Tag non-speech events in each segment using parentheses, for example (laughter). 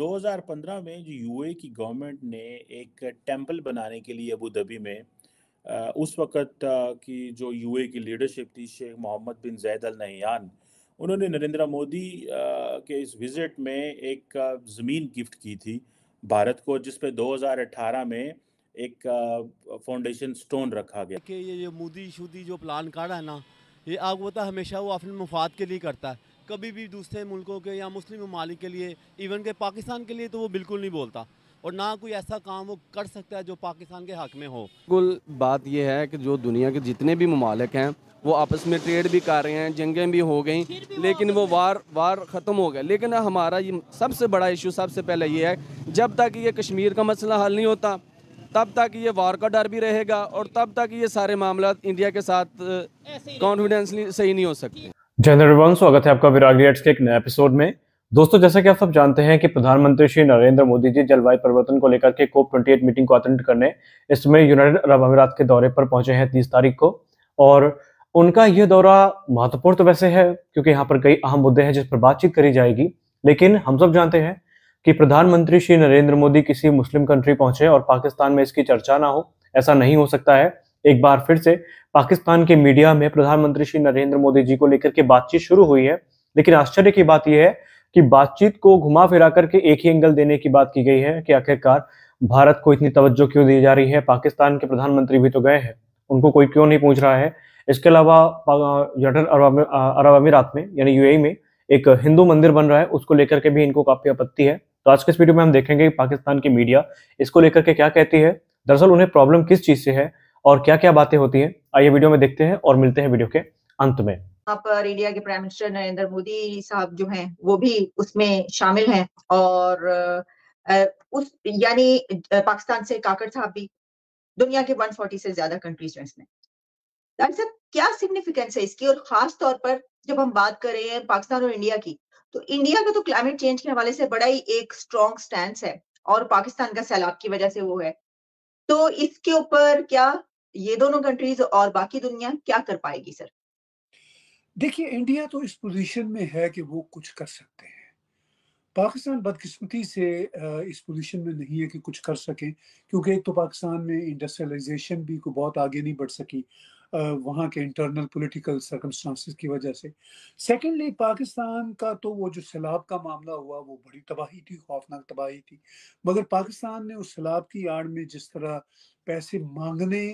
2015 में जो यूए की गवर्नमेंट ने एक टेंपल बनाने के लिए अबू धाबी में उस वक़्त की जो यूए की लीडरशिप थी Sheikh Mohammed bin Zayed Al Nahyan उन्होंने नरेंद्र मोदी के इस विज़िट में एक ज़मीन गिफ्ट की थी भारत को जिस पे 2018 में एक फाउंडेशन स्टोन रखा गया कि ये ये मोदी शुदी जो प्लान काढ़ा है ना ये आपको पता हमेशा वो अपने मुफाद के लिए करता है कभी भी दूसरे मुल्कों के या मुस्लिम ममालिक के लिए इवन के पाकिस्तान के लिए तो वो बिल्कुल नहीं बोलता और ना कोई ऐसा काम वो कर सकता है जो पाकिस्तान के हक में हो बिल्कुल बात यह है कि जो दुनिया के जितने भी ममालिक हैं वो आपस में ट्रेड भी कर रहे हैं जंगें भी हो गई लेकिन वो वार वार ख़त्म हो गया लेकिन हमारा ये सबसे बड़ा इशू सबसे पहले ये है जब तक ये कश्मीर का मसला हल नहीं होता तब तक ये वार का डर भी रहेगा और तब तक ये सारे मामला इंडिया के साथ कॉन्फिडेंसली सही नहीं हो सकते जय स्वागत है आपका विराग रियट्स के एक नए एपिसोड में दोस्तों जैसा कि आप सब जानते हैं कि प्रधानमंत्री श्री नरेंद्र मोदी जी जलवायु परिवर्तन को लेकर के कोप ट्वेंटी मीटिंग को अटेंड करने इसमें यूनाइटेड अरब अमीरात के दौरे पर पहुंचे हैं तीस तारीख को और उनका यह दौरा महत्वपूर्ण तो वैसे है क्योंकि यहाँ पर कई अहम मुद्दे हैं जिस पर बातचीत करी जाएगी लेकिन हम सब जानते हैं कि प्रधानमंत्री श्री नरेंद्र मोदी किसी मुस्लिम कंट्री पहुंचे और पाकिस्तान में इसकी चर्चा ना हो ऐसा नहीं हो सकता है एक बार फिर से पाकिस्तान के मीडिया में प्रधानमंत्री श्री नरेंद्र मोदी जी को लेकर के बातचीत शुरू हुई है लेकिन आश्चर्य की बात यह है कि बातचीत को घुमा फिरा करके एक ही एंगल देने की बात की गई है कि आखिरकार भारत को इतनी तवज्जो क्यों दी जा रही है पाकिस्तान के प्रधानमंत्री भी तो गए हैं उनको कोई क्यों नहीं पूछ रहा है इसके अलावा जटर अरब अमीरात में यानी यूएई में एक हिंदू मंदिर बन रहा है उसको लेकर के भी इनको काफी आपत्ति है तो आज के इस वीडियो में हम देखेंगे कि पाकिस्तान की मीडिया इसको लेकर के क्या कहती है दरअसल उन्हें प्रॉब्लम किस चीज से है और क्या क्या बातें होती हैं आइए वीडियो में देखते हैं और मिलते हैं वीडियो के अंत में यहाँ पर इंडिया के प्राइम मिनिस्टर नरेंद्र मोदी साहब जो हैं वो भी उसमें शामिल हैं और उस यानी पाकिस्तान से काकर साहब भी दुनिया के 140 से ज्यादा कंट्रीज हैं इसमें डॉक्टर साहब क्या सिग्निफिकेंस है इसकी और खास तौर पर जब हम बात कर रहे हैं पाकिस्तान और इंडिया की तो इंडिया का तो क्लाइमेट चेंज के हवाले से बड़ा ही एक स्ट्रॉन्ग स्टैंड है और पाकिस्तान का सैलाब की वजह से वो है तो इसके ऊपर क्या ये दोनों कंट्रीज और बाकी दुनिया क्या कर पाएगी सर देखिए इंडिया तो इस पोजीशन में है कि वो कुछ कर सकते हैं पाकिस्तान बदकिस्मती से इस पोजीशन में नहीं है कि कुछ कर सकें क्योंकि एक तो पाकिस्तान में इंडस्ट्रियलाइजेशन भी को बहुत आगे नहीं बढ़ सकी वहाँ के इंटरनल पॉलिटिकल सर्कमस्टांसिस की वजह से सेकेंडली पाकिस्तान का तो वो जो सैलाब का मामला हुआ वो बड़ी तबाही थी खौफनाक तबाही थी मगर पाकिस्तान ने उस सैलाब की आड़ में जिस तरह पैसे मांगने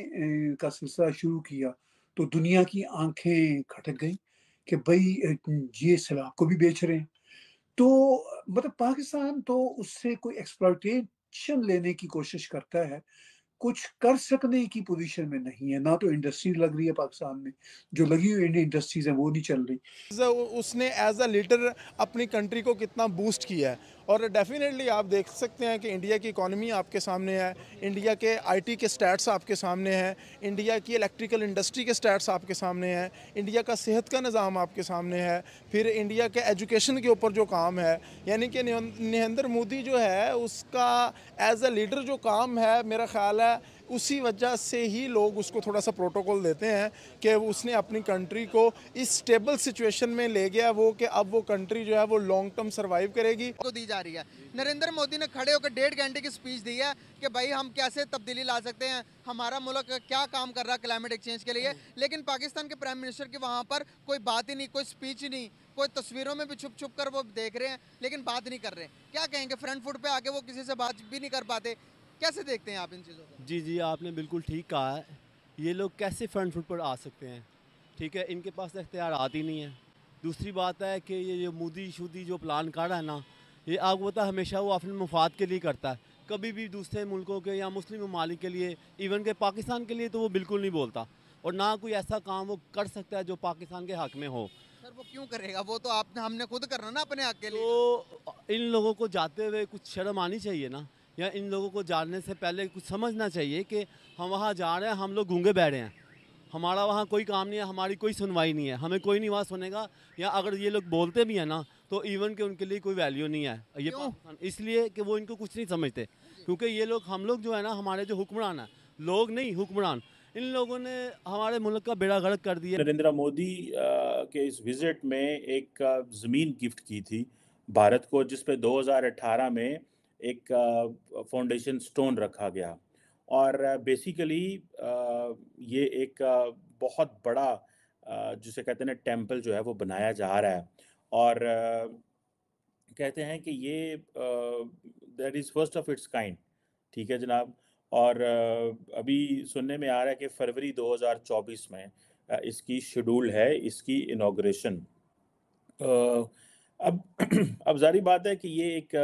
का सिलसिला शुरू किया तो दुनिया की आंखें खटक गई कि भाई ये सैलाब को भी बेच रहे हैं तो मतलब पाकिस्तान तो उससे कोई एक्सप्लाटेशन लेने की कोशिश करता है कुछ कर सकने की पोजीशन में नहीं है ना तो इंडस्ट्री लग रही है पाकिस्तान में जो लगी हुई इंडियन इंडस्ट्रीज है वो नहीं चल रही उसने एज अ लीडर अपनी कंट्री को कितना बूस्ट किया है और डेफिनेटली आप देख सकते हैं कि इंडिया की इकॉनमी आपके सामने है इंडिया के आईटी के स्टैट्स आपके सामने हैं इंडिया की इलेक्ट्रिकल इंडस्ट्री के स्टैट्स आपके सामने हैं इंडिया का सेहत का निज़ाम आपके सामने है फिर इंडिया के एजुकेशन के ऊपर जो काम है यानी कि नरेंद्र मोदी जो है उसका एज ए लीडर जो काम है मेरा ख्याल है उसी वजह से ही लोग उसको थोड़ा सा प्रोटोकॉल देते हैं कि उसने अपनी कंट्री को इस स्टेबल सिचुएशन में ले गया वो कि अब वो कंट्री जो है वो लॉन्ग टर्म सर्वाइव करेगी तो दी जा रही है नरेंद्र मोदी ने खड़े होकर डेढ़ घंटे की स्पीच दी है कि भाई हम कैसे तब्दीली ला सकते हैं हमारा मुल्क क्या काम कर रहा है क्लाइमेट एक्सचेंज के लिए लेकिन पाकिस्तान के प्राइम मिनिस्टर की वहाँ पर कोई बात ही नहीं कोई स्पीच ही नहीं कोई तस्वीरों में भी छुप छुप कर वो देख रहे हैं लेकिन बात नहीं कर रहे हैं क्या कहेंगे फ्रंट फुट पे आके वो किसी से बात भी नहीं कर पाते कैसे देखते हैं आप इन चीज़ों को जी जी आपने बिल्कुल ठीक कहा है ये लोग कैसे फ्रंट फुट पर आ सकते हैं ठीक है इनके पास तो इख्तियार आती नहीं है दूसरी बात है कि ये जो मोदी शुदी जो प्लान कर रहा है ना ये आपको पता हमेशा वो अपने मफाद के लिए करता है कभी भी दूसरे मुल्कों के या मुस्लिम ममालिक के लिए इवन के पाकिस्तान के लिए तो वो बिल्कुल नहीं बोलता और ना कोई ऐसा काम वो कर सकता है जो पाकिस्तान के हक में हो सर वो क्यों करेगा वो तो आपने हमने खुद करना ना अपने हक के लिए तो इन लोगों को जाते हुए कुछ शर्म आनी चाहिए ना या इन लोगों को जानने से पहले कुछ समझना चाहिए कि हम वहाँ जा रहे हैं हम लोग घूंगे बैठे हैं हमारा वहाँ कोई काम नहीं है हमारी कोई सुनवाई नहीं है हमें कोई नहीं वहाँ सुनेगा या अगर ये लोग बोलते भी हैं ना तो इवन के उनके लिए कोई वैल्यू नहीं है ये इसलिए कि वो इनको कुछ नहीं समझते क्योंकि ये लोग हम लोग जो है ना हमारे जो हुक्मरान हैं लोग नहीं हुक्मरान इन लोगों ने हमारे मुल्क का बेड़ा गर्क कर दिया नरेंद्र मोदी के इस विजिट में एक ज़मीन गिफ्ट की थी भारत को जिसपे दो 2018 में एक फाउंडेशन स्टोन रखा गया और बेसिकली ये एक बहुत बड़ा जिसे कहते हैं टेम्पल जो है वो बनाया जा रहा है और कहते हैं कि ये that is first of its kind ठीक है जनाब और अभी सुनने में आ रहा है कि फरवरी 2024 में इसकी शेड्यूल है इसकी इनाग्रेशन तो, अब (clears throat) अब जारी बात है कि ये एक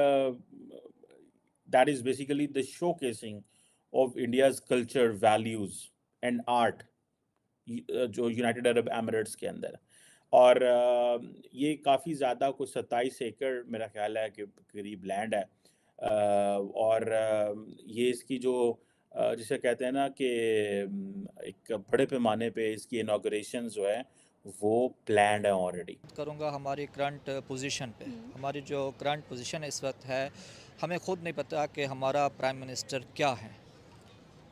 that is basically the showcasing of India's culture, values, and art uh, जो यूनाइटेड अरब एमिरेट्स के अंदर और um, ये काफ़ी ज़्यादा कुछ सत्ताईस एकड़ मेरा ख्याल है कि करीब लैंड है uh, और um, ये इसकी जो uh, जिसे कहते हैं ना कि um, एक बड़े पैमाने पे इसकी इनाग्रेशन जो है वो प्लान है ऑलरेडी करूँगा हमारी करंट पोजीशन पे हम्म। हमारी जो करंट पोजीशन इस वक्त है हमें खुद नहीं पता कि हमारा प्राइम मिनिस्टर क्या है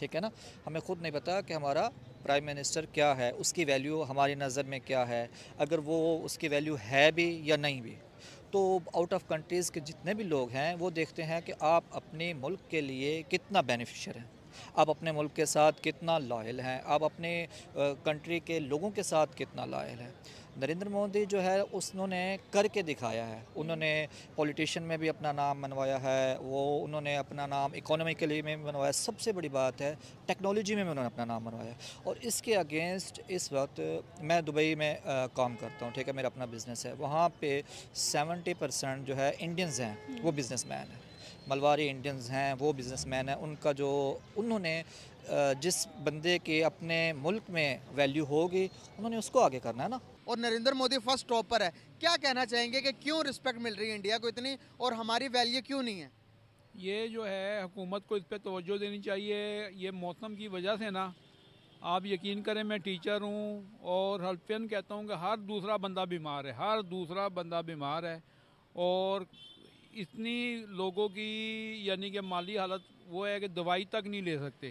ठीक है ना हमें खुद नहीं पता कि हमारा प्राइम मिनिस्टर क्या है उसकी वैल्यू हमारी नज़र में क्या है अगर वो उसकी वैल्यू है भी या नहीं भी तो आउट ऑफ कंट्रीज़ के जितने भी लोग हैं वो देखते हैं कि आप अपने मुल्क के लिए कितना बेनिफिशियर हैं आप अपने मुल्क के साथ कितना लॉयल हैं आप अपने कंट्री के लोगों के साथ कितना लॉयल हैं नरेंद्र मोदी जो है उसने करके दिखाया है उन्होंने पॉलिटिशियन में भी अपना नाम मनवाया है वो उन्होंने अपना नाम लिए में मनवाया सबसे बड़ी बात है टेक्नोलॉजी में भी उन्होंने अपना नाम मनवाया और इसके अगेंस्ट इस वक्त मैं दुबई में आ, काम करता हूँ ठीक है मेरा अपना बिज़नेस है वहाँ पे सेवेंटी परसेंट जो है इंडियंस हैं वो बिज़नेस हम्म। मैन मलवारी इंडियंस हैं वो बिजनेसमैन हैं उनका जो उन्होंने जिस बंदे के अपने मुल्क में वैल्यू होगी उन्होंने उसको आगे करना है ना और नरेंद्र मोदी फर्स्ट टॉप पर है क्या कहना चाहेंगे कि क्यों रिस्पेक्ट मिल रही है इंडिया को इतनी और हमारी वैल्यू क्यों नहीं है ये जो है हुकूमत को इस पर तोज्जो देनी चाहिए ये मौसम की वजह से ना आप यकीन करें मैं टीचर हूँ और हल्फियन कहता हूँ कि हर दूसरा बंदा बीमार है हर दूसरा बंदा बीमार है और इतनी लोगों की यानी कि माली हालत वो है कि दवाई तक नहीं ले सकते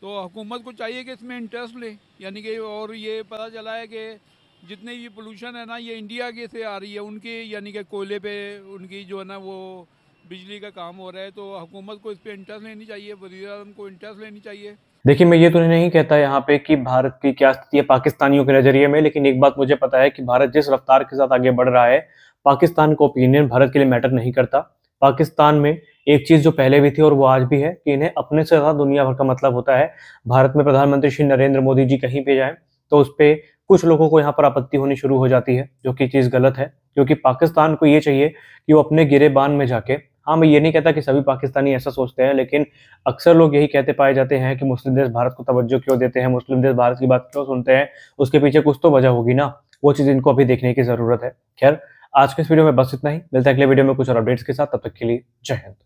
तो हुकूमत को चाहिए कि इसमें इंटरेस्ट ले यानी कि और ये पता चला है कि जितने भी पोल्यूशन है ना ये इंडिया के से आ रही है उनके यानी कि कोयले पे उनकी जो है ना वो बिजली का काम हो रहा है तो हुकूमत को इस पर इंटरेस्ट लेनी चाहिए वजी अजम को इंटरेस्ट लेनी चाहिए देखिए मैं ये तो नहीं कहता यहाँ पे कि भारत की क्या स्थिति है पाकिस्तानियों के नज़रिए में लेकिन एक बात मुझे पता है कि भारत जिस रफ्तार के साथ आगे बढ़ रहा है पाकिस्तान का ओपिनियन भारत के लिए मैटर नहीं करता पाकिस्तान में एक चीज़ जो पहले भी थी और वो आज भी है कि इन्हें अपने से ज़्यादा दुनिया भर का मतलब होता है भारत में प्रधानमंत्री श्री नरेंद्र मोदी जी कहीं पे जाएं तो उस पर कुछ लोगों को यहाँ पर आपत्ति होनी शुरू हो जाती है जो कि चीज़ गलत है क्योंकि पाकिस्तान को ये चाहिए कि वो अपने गिरेबान में जाके हाँ मैं ये नहीं कहता कि सभी पाकिस्तानी ऐसा सोचते हैं लेकिन अक्सर लोग यही कहते पाए जाते हैं कि मुस्लिम देश भारत को तवज्जो क्यों देते हैं मुस्लिम देश भारत की बात क्यों सुनते हैं उसके पीछे कुछ तो वजह होगी ना वो चीज़ इनको अभी देखने की ज़रूरत है खैर आज के इस वीडियो में बस इतना ही मिलते हैं अगले वीडियो में कुछ और अपडेट्स के साथ तब तक के लिए जय हिंद